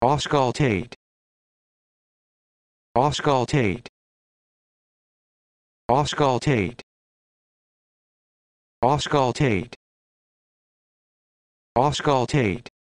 auscultate auscultate auscultate auscultate auscultate